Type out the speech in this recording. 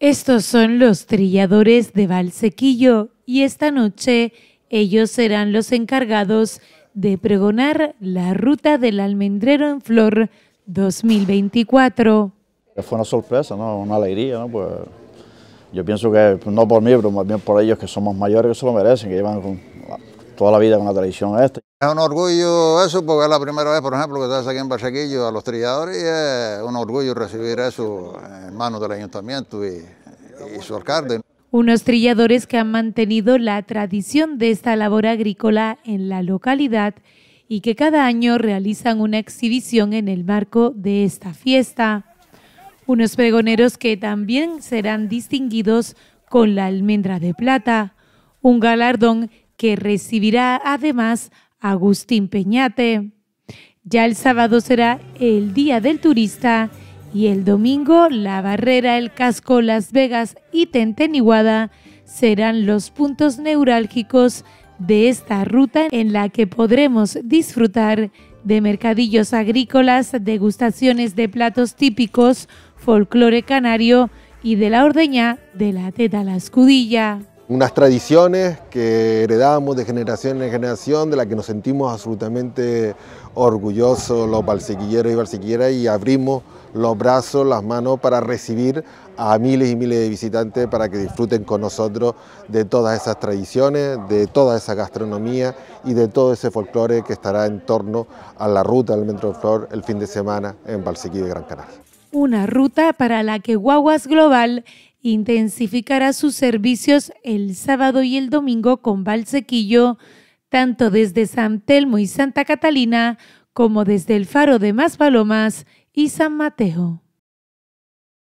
Estos son los trilladores de Valsequillo y esta noche ellos serán los encargados de pregonar la ruta del almendrero en flor 2024. Fue una sorpresa, una alegría, Pues yo pienso que pues, no por mí, pero más bien por ellos que somos mayores que se lo merecen, que llevan con toda la vida con la tradición esta. Es un orgullo eso, porque es la primera vez, por ejemplo, que estás aquí en Barsequillo a los trilladores, y es un orgullo recibir eso en manos del ayuntamiento y, y su alcalde. Unos trilladores que han mantenido la tradición de esta labor agrícola en la localidad y que cada año realizan una exhibición en el marco de esta fiesta. Unos pregoneros que también serán distinguidos con la almendra de plata, un galardón que recibirá además Agustín Peñate. Ya el sábado será el Día del Turista y el domingo La Barrera, El Casco, Las Vegas y Tenteniguada serán los puntos neurálgicos de esta ruta en la que podremos disfrutar de mercadillos agrícolas, degustaciones de platos típicos, folclore canario y de la ordeña de la teta la escudilla unas tradiciones que heredamos de generación en generación, de las que nos sentimos absolutamente orgullosos los balsequilleros y balsequilleras y abrimos los brazos, las manos para recibir a miles y miles de visitantes para que disfruten con nosotros de todas esas tradiciones, de toda esa gastronomía y de todo ese folclore que estará en torno a la ruta del Metro Flor el fin de semana en Balsequí de Gran Canaria. Una ruta para la que Guaguas Global intensificará sus servicios el sábado y el domingo con Valsequillo, tanto desde San Telmo y Santa Catalina como desde el Faro de Maspalomas y San Mateo.